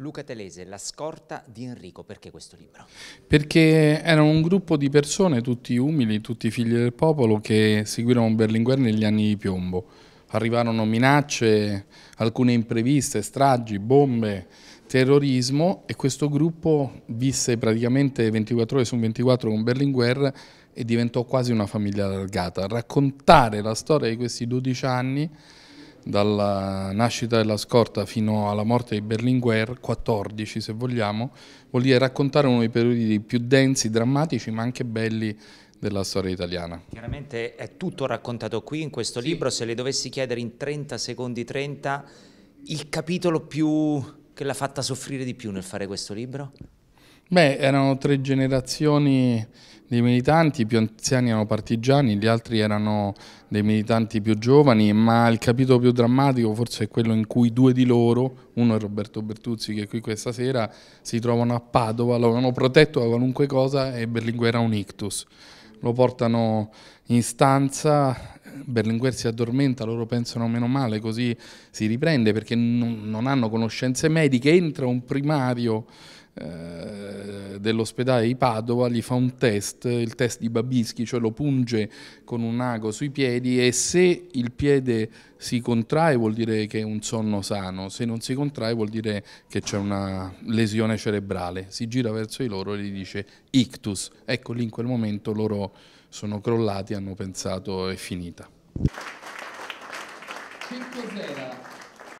Luca Telese, La scorta di Enrico, perché questo libro? Perché erano un gruppo di persone, tutti umili, tutti figli del popolo, che seguirono Berlinguer negli anni di piombo. Arrivarono minacce, alcune impreviste, stragi, bombe, terrorismo e questo gruppo visse praticamente 24 ore su 24 con Berlinguer e diventò quasi una famiglia allargata. Raccontare la storia di questi 12 anni dalla nascita della scorta fino alla morte di Berlinguer, 14 se vogliamo, vuol dire raccontare uno dei periodi più densi, drammatici ma anche belli della storia italiana. Chiaramente è tutto raccontato qui in questo sì. libro, se le dovessi chiedere in 30 secondi 30 il capitolo più che l'ha fatta soffrire di più nel fare questo libro? Beh, erano tre generazioni di militanti, i più anziani erano partigiani, gli altri erano dei militanti più giovani, ma il capitolo più drammatico forse è quello in cui due di loro, uno è Roberto Bertuzzi che è qui questa sera, si trovano a Padova, lo hanno protetto da qualunque cosa e Berlinguer ha un ictus. Lo portano in stanza, Berlinguer si addormenta, loro pensano meno male, così si riprende perché non, hanno conoscenze mediche, entra un primario eh, dell'ospedale di Padova gli fa un test, il test di Babischi, cioè lo punge con un ago sui piedi e se il piede si contrae vuol dire che è un sonno sano, se non si contrae vuol dire che c'è una lesione cerebrale. Si gira verso di loro e gli dice ictus. Ecco lì in quel momento loro sono crollati, hanno pensato è finita. Che cos'era